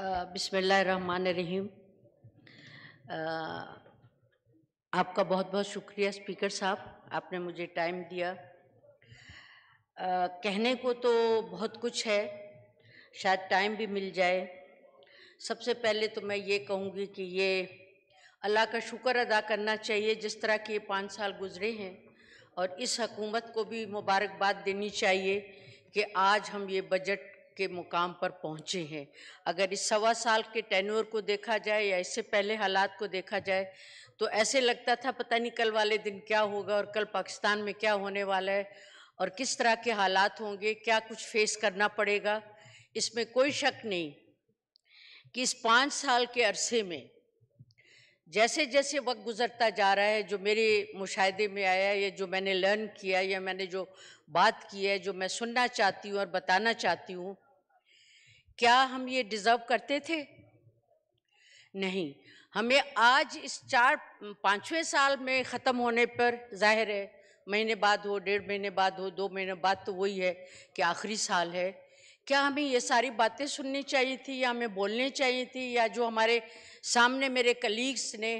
रहीम आपका बहुत बहुत शुक्रिया स्पीकर साहब आपने मुझे टाइम दिया आ, कहने को तो बहुत कुछ है शायद टाइम भी मिल जाए सबसे पहले तो मैं ये कहूँगी कि ये अल्लाह का शुक्र अदा करना चाहिए जिस तरह के पाँच साल गुजरे हैं और इस हकूमत को भी मुबारकबाद देनी चाहिए कि आज हम ये बजट के मुकाम पर पहुंचे हैं अगर इस सवा साल के टेन्योर को देखा जाए या इससे पहले हालात को देखा जाए तो ऐसे लगता था पता नहीं कल वाले दिन क्या होगा और कल पाकिस्तान में क्या होने वाला है और किस तरह के हालात होंगे क्या कुछ फेस करना पड़ेगा इसमें कोई शक नहीं कि इस पाँच साल के अरसे में जैसे जैसे वक्त गुजरता जा रहा है जो मेरे मुशाहदे में आया या जो मैंने लर्न किया या मैंने जो बात की है जो मैं सुनना चाहती हूँ और बताना चाहती हूँ क्या हम ये डिज़र्व करते थे नहीं हमें आज इस चार पाँचवें साल में ख़त्म होने पर जाहिर है महीने बाद हो डेढ़ महीने बाद हो दो महीने बाद तो वही है कि आखिरी साल है क्या हमें ये सारी बातें सुननी चाहिए थी या हमें बोलनी चाहिए थी या जो हमारे सामने मेरे कलीग्स ने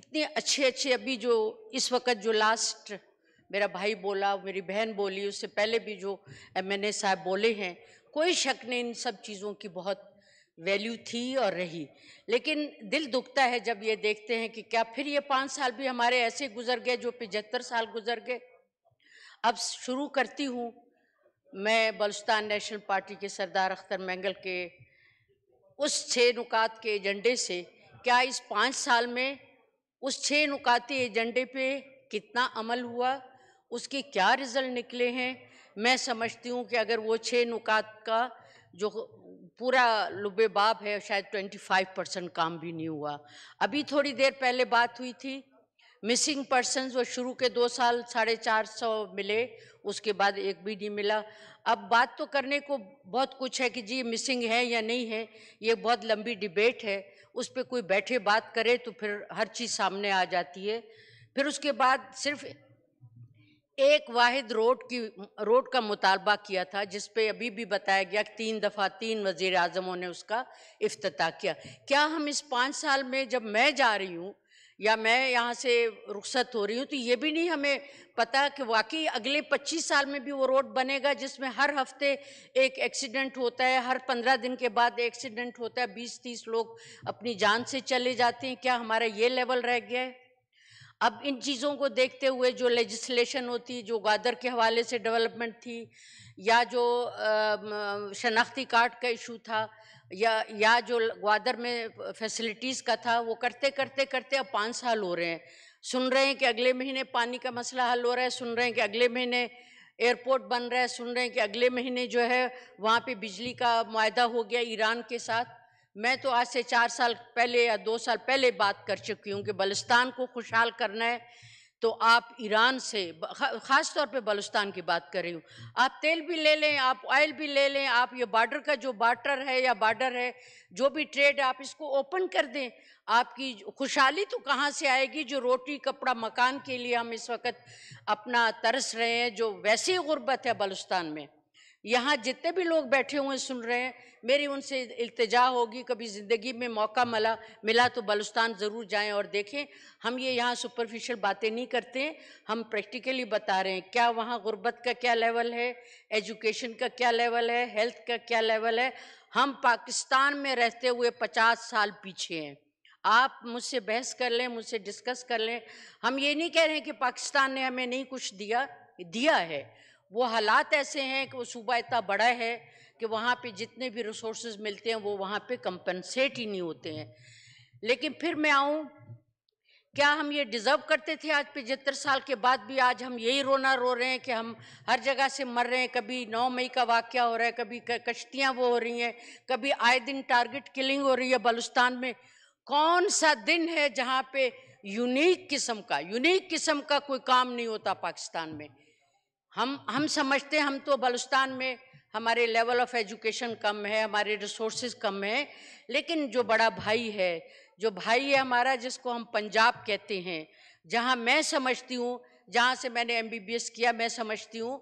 इतने अच्छे अच्छे अभी जो इस वक्त जो लास्ट मेरा भाई बोला मेरी बहन बोली उससे पहले भी जो एम साहब बोले हैं कोई शक नहीं इन सब चीज़ों की बहुत वैल्यू थी और रही लेकिन दिल दुखता है जब ये देखते हैं कि क्या फिर ये पाँच साल भी हमारे ऐसे गुजर गए जो पिचहत्तर साल गुजर गए अब शुरू करती हूँ मैं बलुस्तान नेशनल पार्टी के सरदार अख्तर मैंगल के उस छः नुकात के एजेंडे से क्या इस पाँच साल में उस छः नुकाती एजेंडे पे कितना अमल हुआ उसके क्या रिज़ल्ट निकले हैं मैं समझती हूँ कि अगर वो छः नुकात का जो पूरा लुबे बाप है शायद 25 परसेंट काम भी नहीं हुआ अभी थोड़ी देर पहले बात हुई थी मिसिंग पर्सन वो शुरू के दो साल साढ़े चार सौ मिले उसके बाद एक भी नहीं मिला अब बात तो करने को बहुत कुछ है कि जी मिसिंग है या नहीं है ये बहुत लंबी डिबेट है उस पर कोई बैठे बात करे तो फिर हर चीज़ सामने आ जाती है फिर उसके बाद सिर्फ एक वाहिद रोड की रोड का मुतालबा किया था जिस पे अभी भी बताया गया कि तीन दफ़ा तीन वज़ी अजमों ने उसका अफ्ताह किया क्या हम इस पाँच साल में जब मैं जा रही हूँ या मैं यहाँ से रुख्सत हो रही हूँ तो ये भी नहीं हमें पता कि वाकई अगले 25 साल में भी वो रोड बनेगा जिसमें हर हफ्ते एक एक्सीडेंट होता है हर 15 दिन के बाद एक्सीडेंट होता है 20-30 लोग अपनी जान से चले जाते हैं क्या हमारा ये लेवल रह गया है अब इन चीज़ों को देखते हुए जो लेजिस्लेशन होती जो ग्वादर के हवाले से डेवलपमेंट थी या जो शनाख्ती कार्ड का इशू था या या जो ग्वादर में फैसिलिटीज़ का था वो करते करते करते अब पाँच साल हो रहे हैं सुन रहे हैं कि अगले महीने पानी का मसला हल हो रहा है सुन रहे हैं कि अगले महीने एयरपोर्ट बन रहा है सुन रहे हैं कि अगले महीने जो है वहाँ पे बिजली का माह हो गया ईरान के साथ मैं तो आज से चार साल पहले या दो साल पहले बात कर चुकी हूँ कि बलुस्तान को खुशहाल करना है तो आप ईरान से ख़ास तौर पे बलुस्तान की बात कर रही हूँ आप तेल भी ले लें आप ऑयल भी ले लें आप ये बॉर्डर का जो बार्टर है या बॉर्डर है जो भी ट्रेड आप इसको ओपन कर दें आपकी खुशहाली तो कहाँ से आएगी जो रोटी कपड़ा मकान के लिए हम इस वक्त अपना तरस रहे हैं जो वैसी गुर्बत है बलुस्तान में यहाँ जितने भी लोग बैठे हुए सुन रहे हैं मेरी उनसे इल्तजा होगी कभी ज़िंदगी में मौका मिला मिला तो बलुस्तान ज़रूर जाएं और देखें हम ये यहाँ सुपरफिशियल बातें नहीं करते हम प्रैक्टिकली बता रहे हैं क्या वहाँ गुर्बत का क्या लेवल है एजुकेशन का क्या लेवल है हेल्थ का क्या लेवल है हम पाकिस्तान में रहते हुए पचास साल पीछे हैं आप मुझसे बहस कर लें मुझसे डिस्कस कर लें हम ये नहीं कह रहे हैं कि पाकिस्तान ने हमें नहीं कुछ दिया दिया है वो हालात ऐसे हैं कि वो सूबा इतना बड़ा है कि वहाँ पे जितने भी रिसोर्स मिलते हैं वो वहाँ पे कंपनसेट ही नहीं होते हैं लेकिन फिर मैं आऊँ क्या हम ये डिज़र्व करते थे आज पचहत्तर साल के बाद भी आज हम यही रोना रो रहे हैं कि हम हर जगह से मर रहे हैं कभी नौ मई का वाक्य हो रहा है कभी कश्तियाँ वो हो रही हैं कभी आए दिन टारगेट किलिंग हो रही है बलुस्तान में कौन सा दिन है जहाँ पे यूनिक किस्म का यूनिक किस्म का कोई काम नहीं होता पाकिस्तान में हम हम समझते हम तो बलुस्तान में हमारे लेवल ऑफ एजुकेशन कम है हमारे रिसोर्सेज कम है लेकिन जो बड़ा भाई है जो भाई है हमारा जिसको हम पंजाब कहते हैं जहाँ मैं समझती हूँ जहाँ से मैंने एम किया मैं समझती हूँ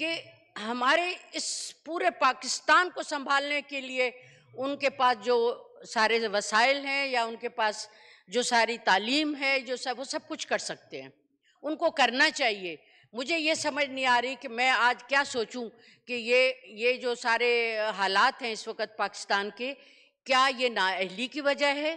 कि हमारे इस पूरे पाकिस्तान को संभालने के लिए उनके पास जो सारे वसाइल हैं या उनके पास जो सारी तालीम है जो सब वो सब कुछ कर सकते हैं उनको करना चाहिए मुझे ये समझ नहीं आ रही कि मैं आज क्या सोचूं कि ये ये जो सारे हालात हैं इस वक्त पाकिस्तान के क्या ये नाअहली की वजह है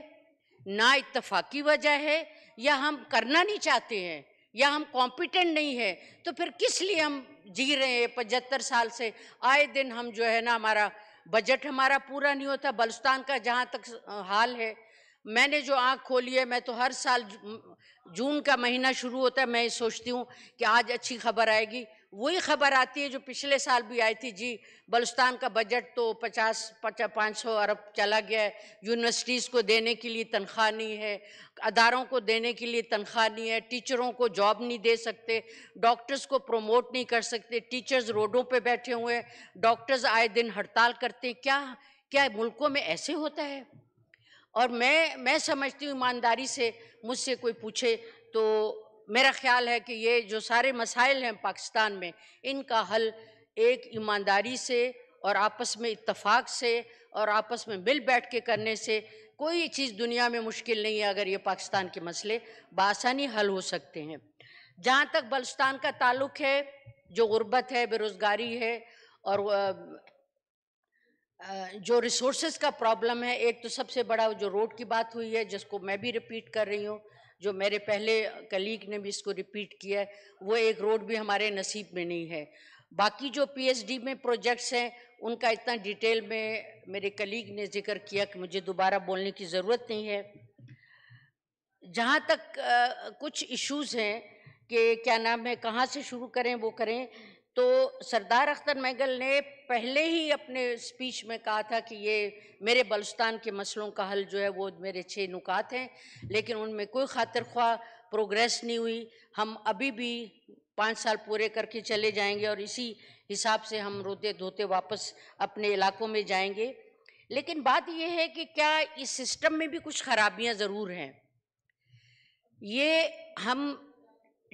ना इतफाक़ी वजह है या हम करना नहीं चाहते हैं या हम कॉम्पिटेंट नहीं हैं तो फिर किस लिए हम जी रहे हैं पचहत्तर साल से आए दिन हम जो है ना हमारा बजट हमारा पूरा नहीं होता बलुस्तान का जहाँ तक हाल है मैंने जो आँख खोली है मैं तो हर साल जून का महीना शुरू होता है मैं सोचती हूँ कि आज अच्छी खबर आएगी वही खबर आती है जो पिछले साल भी आई थी जी बलुस्तान का बजट तो पचास पाँच सौ अरब चला गया है यूनिवर्सिटीज़ को देने के लिए तनख्वाह नहीं है अदारों को देने के लिए तनख्वाह नहीं है टीचरों को जॉब नहीं दे सकते डॉक्टर्स को प्रमोट नहीं कर सकते टीचर्स रोडों पे बैठे हुए हैं डॉक्टर्स आए दिन हड़ताल करते क्या क्या मुल्कों में ऐसे होता है और मैं मैं समझती हूँ ईमानदारी से मुझसे कोई पूछे तो मेरा ख्याल है कि ये जो सारे मसाइल हैं पाकिस्तान में इनका हल एक ईमानदारी से और आपस में इतफाक़ से और आपस में मिल बैठ के करने से कोई चीज़ दुनिया में मुश्किल नहीं है अगर ये पाकिस्तान के मसले बासानी हल हो सकते हैं जहाँ तक बलुस्तान का ताल्लुक है जो गुर्बत है बेरोज़गारी है और जो रिसोर्सेज का प्रॉब्लम है एक तो सबसे बड़ा जो रोड की बात हुई है जिसको मैं भी रिपीट कर रही हूँ जो मेरे पहले कलीग ने भी इसको रिपीट किया है वो एक रोड भी हमारे नसीब में नहीं है बाकी जो पीएचडी में प्रोजेक्ट्स हैं उनका इतना डिटेल में मेरे कलीग ने जिक्र किया कि मुझे दोबारा बोलने की ज़रूरत नहीं है जहाँ तक आ, कुछ इश्यूज़ हैं कि क्या नाम है कहाँ से शुरू करें वो करें तो सरदार अख्तर मैगल ने पहले ही अपने स्पीच में कहा था कि ये मेरे बलुस्तान के मसलों का हल जो है वो मेरे छः नुकात हैं लेकिन उनमें कोई खातर ख्वाह प्रोग्रेस नहीं हुई हम अभी भी पाँच साल पूरे करके चले जाएंगे और इसी हिसाब से हम रोते धोते वापस अपने इलाकों में जाएंगे लेकिन बात यह है कि क्या इस सिस्टम में भी कुछ खराबियां ज़रूर हैं ये हम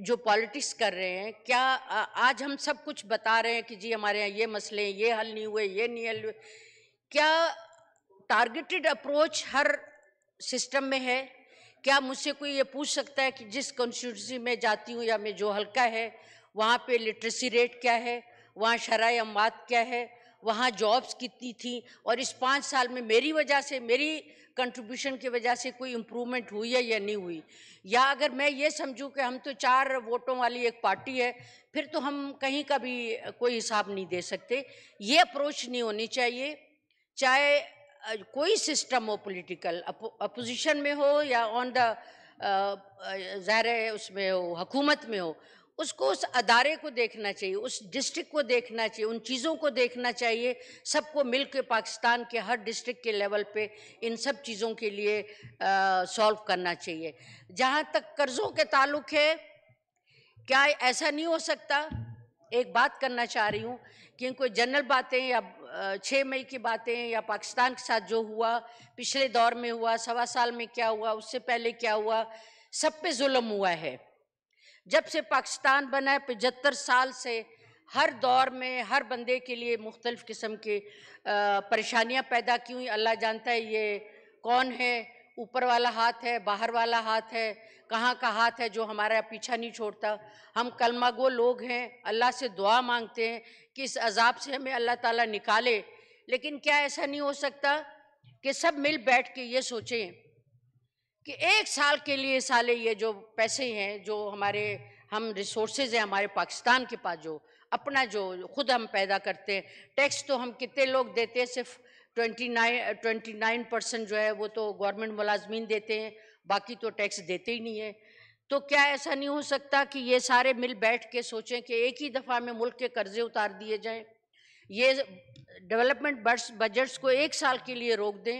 जो पॉलिटिक्स कर रहे हैं क्या आज हम सब कुछ बता रहे हैं कि जी हमारे यहाँ ये मसले हैं ये हल नहीं हुए ये नहीं हल हुए क्या टारगेटेड अप्रोच हर सिस्टम में है क्या मुझसे कोई ये पूछ सकता है कि जिस कॉन्स्टिट्यूंसी में जाती हूँ या मैं जो हल्का है वहाँ पे लिटरेसी रेट क्या है वहाँ शराय अमवात क्या है वहाँ जॉब्स कितनी थी और इस पाँच साल में मेरी वजह से मेरी कंट्रीब्यूशन की वजह से कोई इम्प्रूवमेंट हुई है या नहीं हुई या अगर मैं ये समझूं कि हम तो चार वोटों वाली एक पार्टी है फिर तो हम कहीं का भी कोई हिसाब नहीं दे सकते ये अप्रोच नहीं होनी चाहिए चाहे कोई सिस्टम हो पॉलिटिकल अपोजिशन में हो या ऑन द ज़ाहिर है उसमें हो हकूमत में हो उसको उस अदारे को देखना चाहिए उस डिस्ट्रिक्ट को देखना चाहिए उन चीज़ों को देखना चाहिए सबको मिल के पाकिस्तान के हर डिस्ट्रिक्ट के लेवल पे इन सब चीज़ों के लिए सॉल्व करना चाहिए जहाँ तक कर्ज़ों के ताल्लुक है क्या ऐसा नहीं हो सकता एक बात करना चाह रही हूँ कि कोई जनरल बातें या छः मई की बातें या पाकिस्तान के साथ जो हुआ पिछले दौर में हुआ सवा साल में क्या हुआ उससे पहले क्या हुआ सब पे जुल्म हुआ है जब से पाकिस्तान बना है पचहत्तर साल से हर दौर में हर बंदे के लिए मुख्तलिफ़ किस्म के परेशानियाँ पैदा की हुई अल्लाह जानता है ये कौन है ऊपर वाला हाथ है बाहर वाला हाथ है कहाँ का हाथ है जो हमारा पीछा नहीं छोड़ता हम कलमा गो लोग हैं अल्लाह से दुआ मांगते हैं कि इस अजाब से हमें अल्लाह ताला निकाले लेकिन क्या ऐसा नहीं हो सकता कि सब मिल बैठ के ये सोचें कि एक साल के लिए साले ये जो पैसे हैं जो हमारे हम रिसोर्सेज हैं हमारे पाकिस्तान के पास जो अपना जो खुद हम पैदा करते हैं टैक्स तो हम कितने लोग देते हैं सिर्फ twenty nine twenty nine percent जो है वो तो गवर्नमेंट मुलाजमीन देते हैं बाकी तो टैक्स देते ही नहीं है तो क्या ऐसा नहीं हो सकता कि ये सारे मिल बैठ के सोचें कि एक ही दफ़ा में मुल्क के कर्जे उतार दिए जाएँ ये डेवलपमेंट बजट्स को एक साल के लिए रोक दें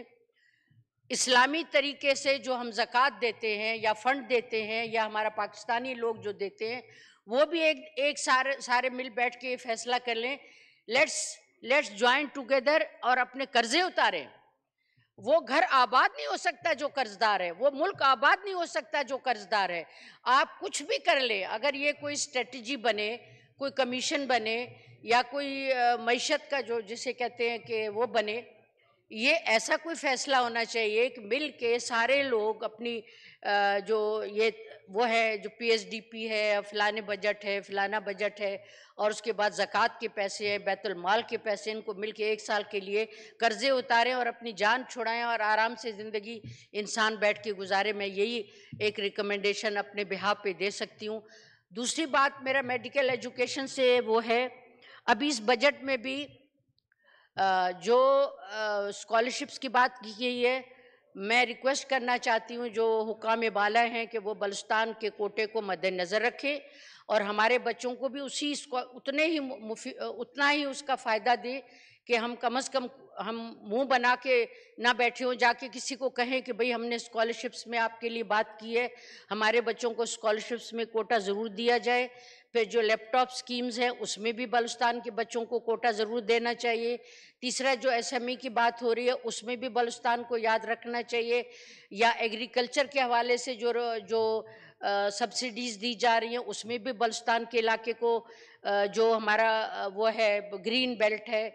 इस्लामी तरीके से जो हम जक़ात देते हैं या फ़ंड देते हैं या हमारा पाकिस्तानी लोग जो देते हैं वो भी एक एक सारे सारे मिल बैठ के फैसला कर लें लेट्स लेट्स ज्वाइन टुगेदर और अपने कर्जे उतारें वो घर आबाद नहीं हो सकता जो कर्जदार है वो मुल्क आबाद नहीं हो सकता जो कर्जदार है आप कुछ भी कर ले अगर ये कोई स्ट्रेटजी बने कोई कमीशन बने या कोई मीशत का जो जिसे कहते हैं कि वो बने ये ऐसा कोई फैसला होना चाहिए कि मिल के सारे लोग अपनी जो ये वो है जो पीएसडीपी है फलाने बजट है फलाना बजट है और उसके बाद ज़क़़त के पैसे हैं बैतुलमाल के पैसे इनको मिल के एक साल के लिए कर्ज़े उतारें और अपनी जान छुड़ाएं और आराम से ज़िंदगी इंसान बैठ के गुजारे मैं यही एक रिकमेंडेशन अपने बिहा पे दे सकती हूँ दूसरी बात मेरा मेडिकल एजुकेशन से वो है अभी इस बजट में भी जो स्कॉलरशिप्स की बात की गई है मैं रिक्वेस्ट करना चाहती हूँ जो हुकाम बाला हैं कि वो बलुस्तान के कोटे को मद्दनज़र रखें और हमारे बच्चों को भी उसी उतने ही उतना ही उसका फ़ायदा दे कि हम कम अज़ कम हम मुंह बना के ना बैठे हों जाके किसी को कहें कि भाई हमने स्कॉलरशिप्स में आपके लिए बात की है हमारे बच्चों को स्कॉलरशिप्स में कोटा ज़रूर दिया जाए फिर जो लैपटॉप स्कीम्स हैं उसमें भी बलुस्तान के बच्चों को कोटा ज़रूर देना चाहिए तीसरा जो एसएमई e की बात हो रही है उसमें भी बलुस्तान को याद रखना चाहिए या एग्रीकल्चर के हवाले से जो जो सब्सिडीज़ दी जा रही हैं उसमें भी बलुस्तान के इलाके को जो हमारा वो है ग्रीन बेल्ट है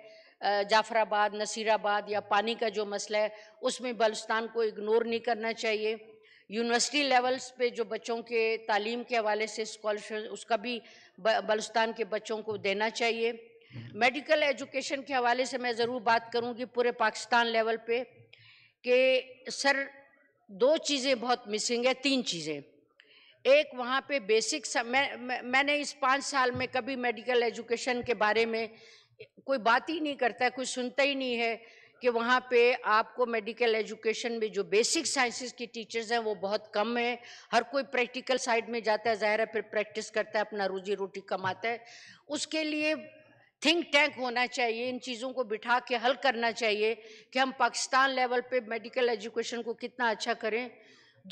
जाफराबाद नसीराबाद या पानी का जो मसला है उसमें बलुस्तान को इग्नोर नहीं करना चाहिए यूनिवर्सिटी लेवल्स पे जो बच्चों के तालीम के हवाले से स्कॉलरशिप उसका भी बलुस्तान के बच्चों को देना चाहिए मेडिकल एजुकेशन के हवाले से मैं ज़रूर बात करूँगी पूरे पाकिस्तान लेवल पे कि सर दो चीज़ें बहुत मिसिंग है तीन चीज़ें एक वहाँ पे बेसिक मैं, मैं मैंने इस पाँच साल में कभी मेडिकल एजुकेशन के बारे में कोई बात ही नहीं करता है कोई सुनता ही नहीं है कि वहाँ पे आपको मेडिकल एजुकेशन में जो बेसिक साइंसेस की टीचर्स हैं वो बहुत कम है हर कोई प्रैक्टिकल साइड में जाता है ज़ाहिर है फिर प्रैक्टिस करता है अपना रोजी रोटी कमाता है उसके लिए थिंक टैंक होना चाहिए इन चीज़ों को बिठा के हल करना चाहिए कि हम पाकिस्तान लेवल पे मेडिकल एजुकेशन को कितना अच्छा करें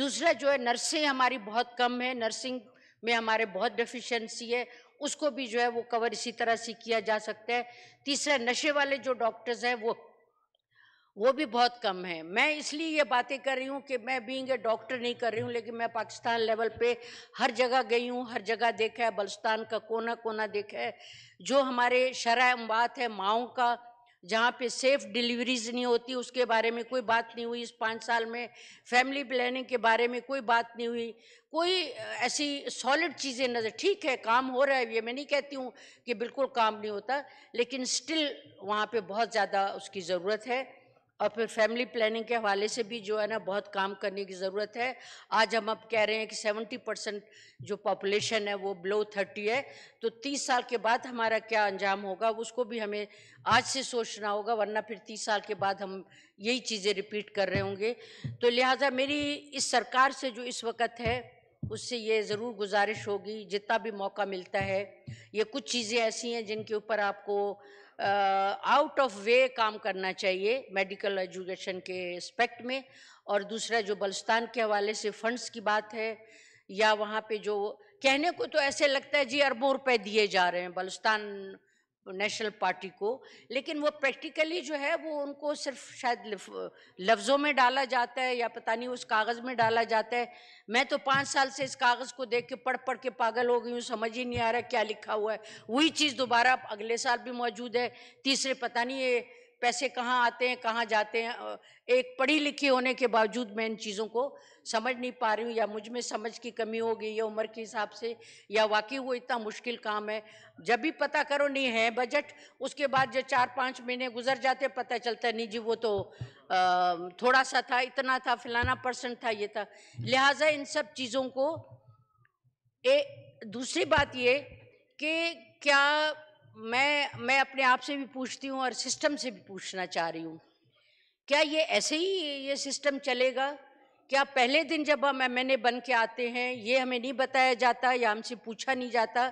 दूसरा जो है नर्सें हमारी बहुत कम है नर्सिंग में हमारे बहुत डिफिशेंसी है उसको भी जो है वो कवर इसी तरह से किया जा सकता है तीसरा नशे वाले जो डॉक्टर्स हैं वो वो भी बहुत कम है मैं इसलिए ये बातें कर रही हूँ कि मैं बींग ए डॉक्टर नहीं कर रही हूँ लेकिन मैं पाकिस्तान लेवल पे हर जगह गई हूँ हर जगह देखा है बलुस्तान का कोना कोना देखा है जो हमारे शराब बात है माओ का जहाँ पे सेफ डिलीवरीज नहीं होती उसके बारे में कोई बात नहीं हुई इस पाँच साल में फैमिली प्लानिंग के बारे में कोई बात नहीं हुई कोई ऐसी सॉलिड चीज़ें नज़र ठीक है काम हो रहा है ये मैं नहीं कहती हूँ कि बिल्कुल काम नहीं होता लेकिन स्टिल वहाँ पे बहुत ज़्यादा उसकी ज़रूरत है और फिर फैमिली प्लानिंग के हवाले से भी जो है ना बहुत काम करने की ज़रूरत है आज हम अब कह रहे हैं कि 70 परसेंट जो पॉपुलेशन है वो बिलो थर्टी है तो 30 साल के बाद हमारा क्या अंजाम होगा उसको भी हमें आज से सोचना होगा वरना फिर 30 साल के बाद हम यही चीज़ें रिपीट कर रहे होंगे तो लिहाजा मेरी इस सरकार से जो इस वक्त है उससे ये ज़रूर गुजारिश होगी जितना भी मौका मिलता है ये कुछ चीज़ें ऐसी हैं जिनके ऊपर आपको आउट ऑफ वे काम करना चाहिए मेडिकल एजुकेशन के एस्पेक्ट में और दूसरा जो बलुस्तान के हवाले से फंड्स की बात है या वहाँ पे जो कहने को तो ऐसे लगता है जी अरबों रुपए दिए जा रहे हैं बलुस्तान नेशनल पार्टी को लेकिन वो प्रैक्टिकली जो है वो उनको सिर्फ शायद लफ्ज़ों में डाला जाता है या पता नहीं उस कागज़ में डाला जाता है मैं तो पाँच साल से इस कागज़ को देख के पढ़ पढ़ के पागल हो गई हूँ समझ ही नहीं आ रहा क्या लिखा हुआ है वही चीज़ दोबारा अगले साल भी मौजूद है तीसरे पता नहीं ये पैसे कहाँ आते हैं कहाँ जाते हैं एक पढ़ी लिखी होने के बावजूद मैं इन चीज़ों को समझ नहीं पा रही हूँ या मुझ में समझ की कमी हो गई या उम्र के हिसाब से या वाकई वो इतना मुश्किल काम है जब भी पता करो नहीं है बजट उसके बाद जब चार पाँच महीने गुजर जाते पता चलता नहीं जी वो तो आ, थोड़ा सा था इतना था फलाना परसेंट था ये था लिहाजा इन सब चीज़ों को ए दूसरी बात ये कि क्या मैं मैं अपने आप से भी पूछती हूँ और सिस्टम से भी पूछना चाह रही हूँ क्या ये ऐसे ही ये सिस्टम चलेगा क्या पहले दिन जब हम एम एन बन के आते हैं ये हमें नहीं बताया जाता या हमसे पूछा नहीं जाता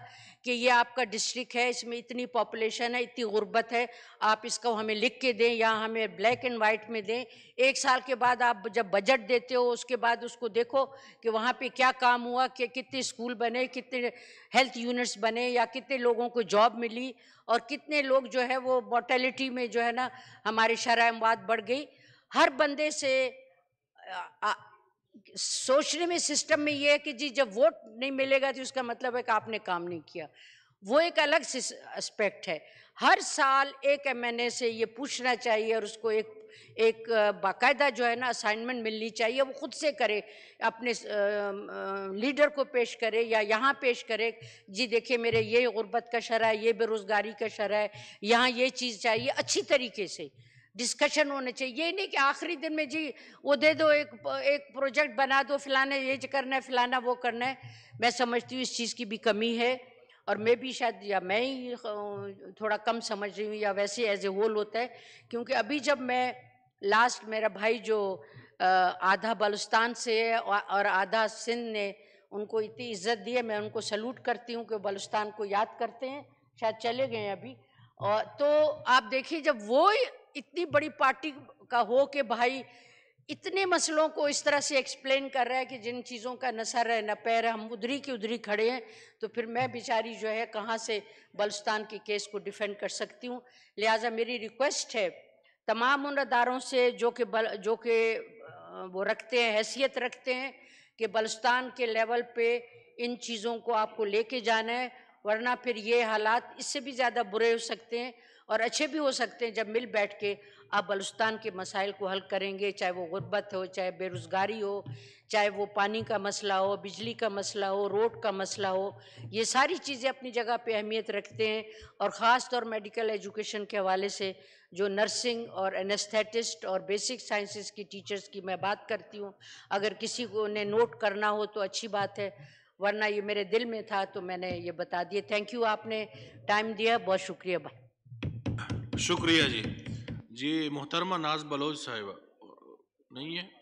कि ये आपका डिस्ट्रिक्ट है इसमें इतनी पॉपुलेशन है इतनी गुर्बत है आप इसको हमें लिख के दें या हमें ब्लैक एंड वाइट में दें एक साल के बाद आप जब बजट देते हो उसके बाद उसको देखो कि वहाँ पे क्या काम हुआ कि कितने स्कूल बने कितने हेल्थ यूनिट्स बने या कितने लोगों को जॉब मिली और कितने लोग जो है वो मोटेलिटी में जो है ना हमारे शराब बढ़ गई हर बंदे से सोचने में सिस्टम में ये है कि जी जब वोट नहीं मिलेगा तो उसका मतलब है कि आपने काम नहीं किया वो एक अलग एस्पेक्ट है हर साल एक एमएनए से ये पूछना चाहिए और उसको एक एक बाकायदा जो है ना असाइनमेंट मिलनी चाहिए वो खुद से करे अपने लीडर को पेश करे या यहाँ पेश करे जी देखिए मेरे ये गुर्बत का शरा है ये बेरोज़गारी का शरा है यहाँ ये चीज़ चाहिए अच्छी तरीके से डिस्कशन होने चाहिए ये नहीं कि आखिरी दिन में जी वो दे दो एक एक प्रोजेक्ट बना दो फिलाना ये करना है फिलाना वो करना है मैं समझती हूँ इस चीज़ की भी कमी है और मैं भी शायद या मैं ही थोड़ा कम समझ रही हूँ या वैसे एज ए होल होता है क्योंकि अभी जब मैं लास्ट मेरा भाई जो आधा बलुस्तान से है और आधा सिंध ने उनको इतनी इज्जत दी है मैं उनको सल्यूट करती हूँ कि बलुस्तान को याद करते हैं शायद चले गए अभी और तो आप देखिए जब वो इतनी बड़ी पार्टी का हो के भाई इतने मसलों को इस तरह से एक्सप्लेन कर रहा है कि जिन चीज़ों का न सर है न पैर है हम उधरी की उधरी खड़े हैं तो फिर मैं बेचारी जो है कहाँ से बलुस्तान के केस को डिफेंड कर सकती हूँ लिहाजा मेरी रिक्वेस्ट है तमाम उन अदारों से जो कि बल जो कि वो रखते हैं हैसियत रखते हैं कि बलुस्तान के लेवल पे इन चीज़ों को आपको लेके जाना है वरना फिर ये हालात इससे भी ज़्यादा बुरे हो सकते हैं और अच्छे भी हो सकते हैं जब मिल बैठ के आप बलुस्तान के मसाइल को हल करेंगे चाहे वो गुर्बत हो चाहे बेरोज़गारी हो चाहे वो पानी का मसला हो बिजली का मसला हो रोड का मसला हो ये सारी चीज़ें अपनी जगह पे अहमियत रखते हैं और ख़ास तौर मेडिकल एजुकेशन के हवाले से जो नर्सिंग और एनेस्थेटिस्ट और बेसिक साइंसेस की टीचर्स की मैं बात करती हूँ अगर किसी को उन्हें नोट करना हो तो अच्छी बात है वरना ये मेरे दिल में था तो मैंने ये बता दिया थैंक यू आपने टाइम दिया बहुत शुक्रिया भाई शुक्रिया जी जी मोहतरमा नाज बलोच साहिबा नहीं है